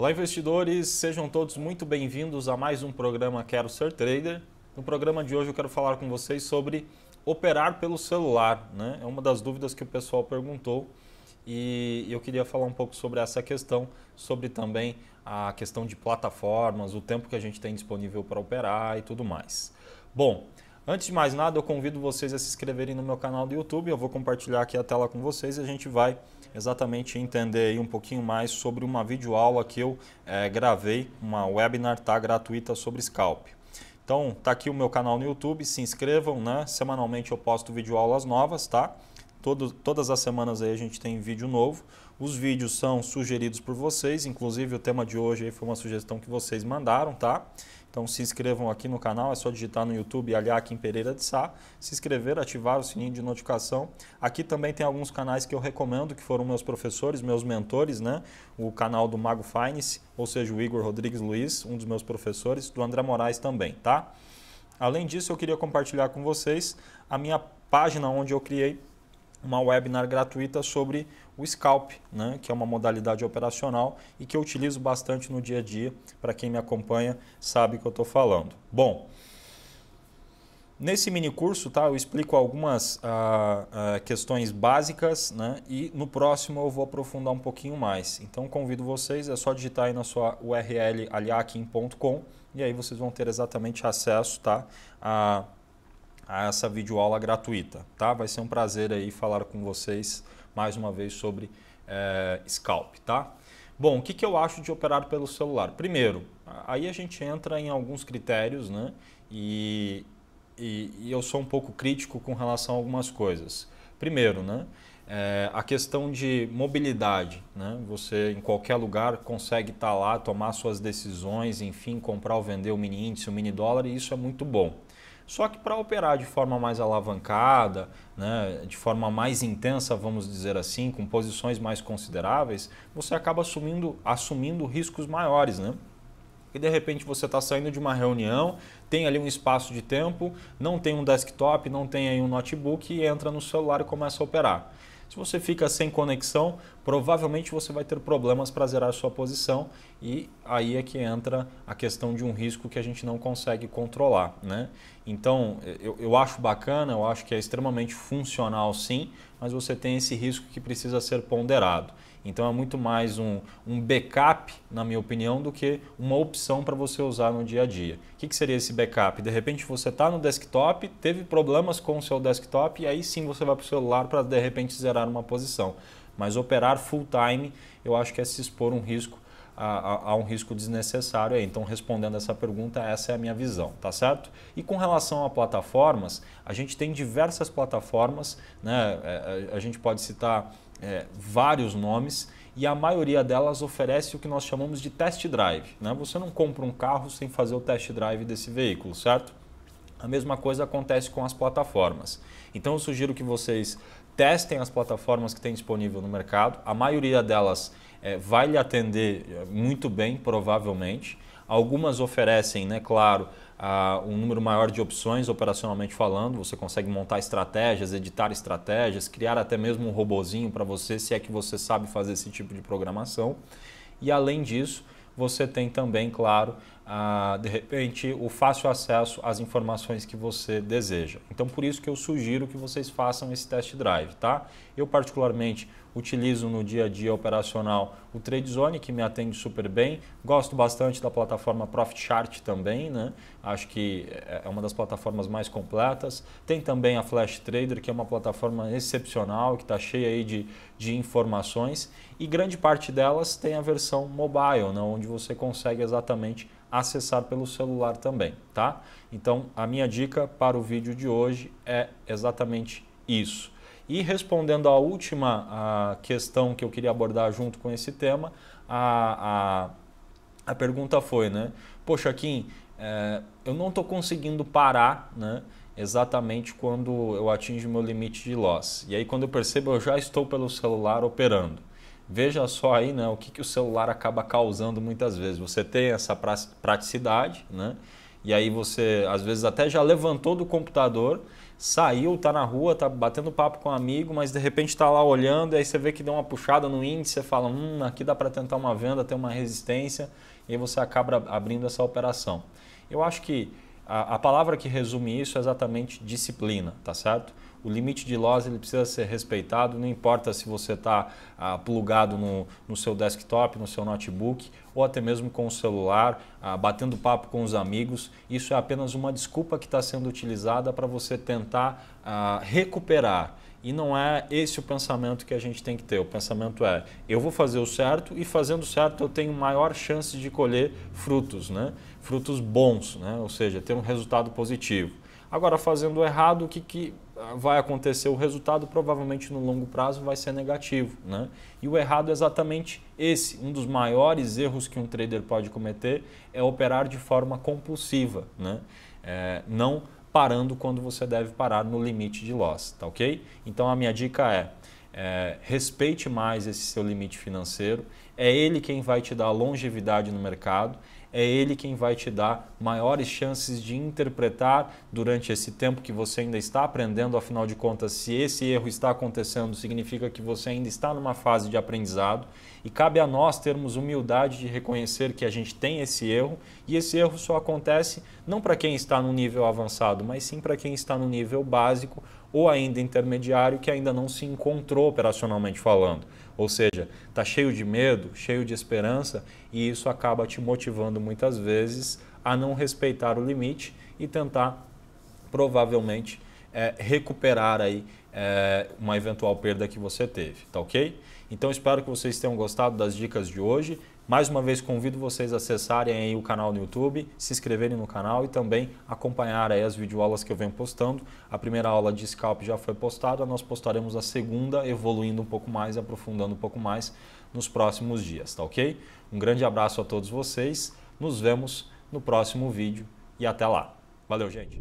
Olá, investidores, sejam todos muito bem-vindos a mais um programa Quero Ser Trader. No programa de hoje eu quero falar com vocês sobre operar pelo celular, né? É uma das dúvidas que o pessoal perguntou e eu queria falar um pouco sobre essa questão, sobre também a questão de plataformas, o tempo que a gente tem disponível para operar e tudo mais. Bom, Antes de mais nada, eu convido vocês a se inscreverem no meu canal do YouTube. Eu vou compartilhar aqui a tela com vocês e a gente vai exatamente entender um pouquinho mais sobre uma videoaula que eu é, gravei, uma webinar tá, gratuita sobre scalp. Então, tá aqui o meu canal no YouTube, se inscrevam, né? Semanalmente eu posto videoaulas novas, tá? Todo, todas as semanas aí a gente tem vídeo novo. Os vídeos são sugeridos por vocês, inclusive o tema de hoje foi uma sugestão que vocês mandaram, tá? Então se inscrevam aqui no canal, é só digitar no YouTube Aliakim Pereira de Sá, se inscrever, ativar o sininho de notificação. Aqui também tem alguns canais que eu recomendo, que foram meus professores, meus mentores, né? O canal do Mago Finance, ou seja, o Igor Rodrigues Luiz, um dos meus professores, do André Moraes também, tá? Além disso, eu queria compartilhar com vocês a minha página onde eu criei uma webinar gratuita sobre o scalp, né, que é uma modalidade operacional e que eu utilizo bastante no dia a dia. Para quem me acompanha sabe que eu estou falando. Bom, nesse mini curso tá, eu explico algumas ah, ah, questões básicas né, e no próximo eu vou aprofundar um pouquinho mais. Então convido vocês, é só digitar aí na sua URL aliakin.com e aí vocês vão ter exatamente acesso tá, a a essa videoaula gratuita. Tá? Vai ser um prazer aí falar com vocês mais uma vez sobre é, scalp. Tá? Bom, o que, que eu acho de operar pelo celular? Primeiro, aí a gente entra em alguns critérios, né? E, e, e eu sou um pouco crítico com relação a algumas coisas. Primeiro, né? É, a questão de mobilidade, né? Você em qualquer lugar consegue estar tá lá, tomar suas decisões, enfim, comprar ou vender o mini índice, o mini dólar, e isso é muito bom. Só que para operar de forma mais alavancada, né, de forma mais intensa, vamos dizer assim, com posições mais consideráveis, você acaba assumindo, assumindo riscos maiores, né? e de repente você está saindo de uma reunião, tem ali um espaço de tempo, não tem um desktop, não tem aí um notebook e entra no celular e começa a operar. Se você fica sem conexão, provavelmente você vai ter problemas para zerar sua posição e aí é que entra a questão de um risco que a gente não consegue controlar. Né? Então, eu, eu acho bacana, eu acho que é extremamente funcional sim, mas você tem esse risco que precisa ser ponderado. Então é muito mais um, um backup, na minha opinião, do que uma opção para você usar no dia a dia. O que, que seria esse backup? De repente você está no desktop, teve problemas com o seu desktop e aí sim você vai para o celular para de repente zerar uma posição. Mas operar full time eu acho que é se expor um risco a, a, um risco desnecessário aí. Então, respondendo essa pergunta, essa é a minha visão, tá certo? E com relação a plataformas, a gente tem diversas plataformas, né? É, é, a, gente pode citar é, vários nomes e a maioria delas oferece o que nós chamamos de test drive. Né? Você não compra um carro sem fazer o test drive desse veículo, certo? A mesma coisa acontece com as plataformas. Então eu sugiro que vocês testem as plataformas que tem disponível no mercado. A maioria delas é, vai lhe atender eh, muito bem, provavelmente. Algumas oferecem, né, claro, um número maior de opções operacionalmente falando. Você consegue montar estratégias, editar estratégias, criar até mesmo um robozinho para você, se é que você sabe fazer esse tipo de programação. E além disso, você tem também, claro, ah, de repente, o fácil acesso às informações que você deseja. Então, por isso que eu sugiro que vocês façam esse test drive, tá? Eu, particularmente, utilizo no dia a dia operacional o TradeZone, que me atende super bem. Gosto bastante da plataforma ProfitChart também, né? Acho que é, é uma das plataformas mais completas. Tem também a Flash Trader, que é uma plataforma excepcional, que está cheia aí de, de informações. E grande parte delas tem a versão mobile, né? onde você consegue exatamente acessar pelo celular também, tá? Então, a minha dica para o vídeo de hoje é exatamente isso. E respondendo à última a questão que eu queria abordar junto com esse tema, a, a, a pergunta foi, né? Poxa, Kim, é, eu não estou conseguindo parar, né? Exatamente quando eu atinjo meu limite de loss. E aí, quando eu percebo, eu já estou pelo celular operando veja só aí né, o que, que o celular acaba causando muitas vezes. Você tem essa praticidade, né? E aí você às vezes até já levantou do computador, saiu, tá na rua, tá batendo papo com um amigo, mas de repente está lá olhando, e aí você vê que deu uma puxada no índice, você fala, hum, aqui dá para tentar uma venda, tem uma resistência, e aí você acaba abrindo essa operação. Eu acho que a, a palavra que resume isso é exatamente disciplina, tá certo? o limite de loss ele precisa ser respeitado, não importa se você está ah, plugado no, no, seu desktop, no seu notebook ou até mesmo com o celular, ah, batendo papo com os amigos. Isso é apenas uma desculpa que está sendo utilizada para você tentar ah, recuperar. E não é esse o pensamento que a gente tem que ter. O pensamento é: eu vou fazer o certo e fazendo o certo eu tenho maior chance de colher frutos, né? frutos bons, né? ou seja, ter um resultado positivo. Agora, fazendo errado, o que, que vai acontecer o resultado, provavelmente no longo prazo vai ser negativo. Né? E o errado é exatamente esse. Um dos maiores erros que um trader pode cometer é operar de forma compulsiva, né? É, não parando quando você deve parar no limite de loss, tá ok? Então a minha dica é, é respeite mais esse seu limite financeiro, é ele quem vai te dar longevidade no mercado, é ele quem vai te dar maiores chances de interpretar durante esse tempo que você ainda está aprendendo. Afinal de contas, se esse erro está acontecendo, significa que você ainda está numa fase de aprendizado e cabe a nós termos humildade de reconhecer que a gente tem esse erro e esse erro só acontece não para quem está no nível avançado, mas sim para quem está no nível básico ou ainda intermediário que ainda não se encontrou operacionalmente falando. Ou seja, está cheio de medo, cheio de esperança e isso acaba te motivando muitas vezes a não respeitar o limite e tentar provavelmente é, recuperar aí é, uma eventual perda que você teve, tá ok? Então espero que vocês tenham gostado das dicas de hoje. Mais uma vez convido vocês a acessarem o canal no YouTube, se inscreverem no canal e também acompanhar as videoaulas que eu venho postando. A primeira aula de scalp já foi postada, nós postaremos a segunda, evoluindo um pouco mais, aprofundando um pouco mais nos próximos dias, tá ok? Um grande abraço a todos vocês, nos vemos no próximo vídeo e até lá. Valeu, gente!